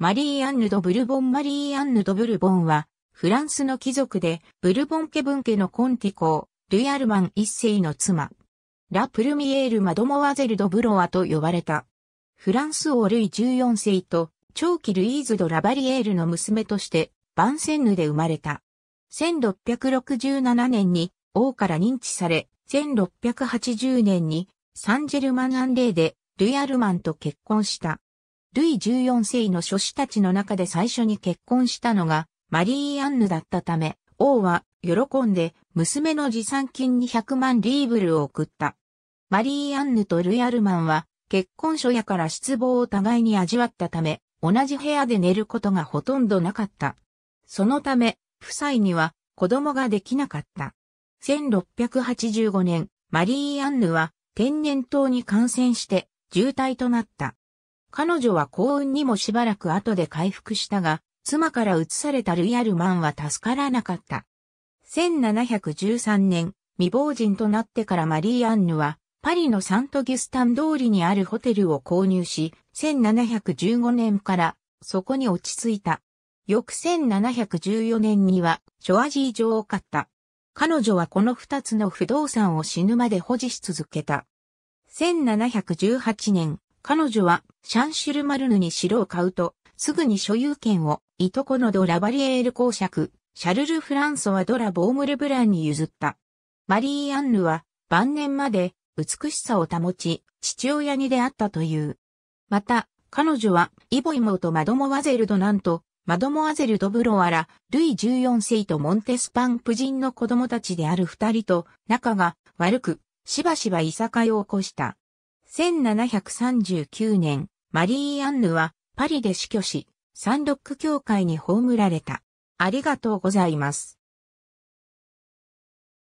マリー・アンヌ・ド・ブルボン・マリー・アンヌ・ド・ブルボンは、フランスの貴族で、ブルボン家分家のコンティ公、ルイ・アルマン一世の妻。ラ・プルミエール・マドモワゼル・ド・ブロワと呼ばれた。フランス王ルイ14世と、長期ルイーズ・ド・ラバリエールの娘として、バンセンヌで生まれた。1667年に王から認知され、1680年にサンジェルマン・アンレーでルイ・アルマンと結婚した。ルイ14世の諸子たちの中で最初に結婚したのがマリー・アンヌだったため、王は喜んで娘の持参金に100万リーブルを送った。マリー・アンヌとルイ・アルマンは結婚初夜から失望を互いに味わったため、同じ部屋で寝ることがほとんどなかった。そのため、夫妻には子供ができなかった。1685年、マリー・アンヌは天然痘に感染して重体となった。彼女は幸運にもしばらく後で回復したが、妻から移されたルイアルマンは助からなかった。1713年、未亡人となってからマリー・アンヌは、パリのサントギュスタン通りにあるホテルを購入し、1715年からそこに落ち着いた。翌1714年には、ショアジー城を買った。彼女はこの二つの不動産を死ぬまで保持し続けた。1718年、彼女はシャンシルマルヌに城を買うと、すぐに所有権を、いとこのド・ラバリエール公爵、シャルル・フランソはドラ・ボームル・ブランに譲った。マリー・アンヌは晩年まで美しさを保ち、父親に出会ったという。また、彼女はイボイモとマドモワゼルドなんと、マドモワゼルド・ブロアラ、ルイ14世とモンテスパン夫人の子供たちである二人と仲が悪く、しばしばいさかいを起こした。1739年、マリー・アンヌはパリで死去し、サンロック教会に葬られた。ありがとうございます。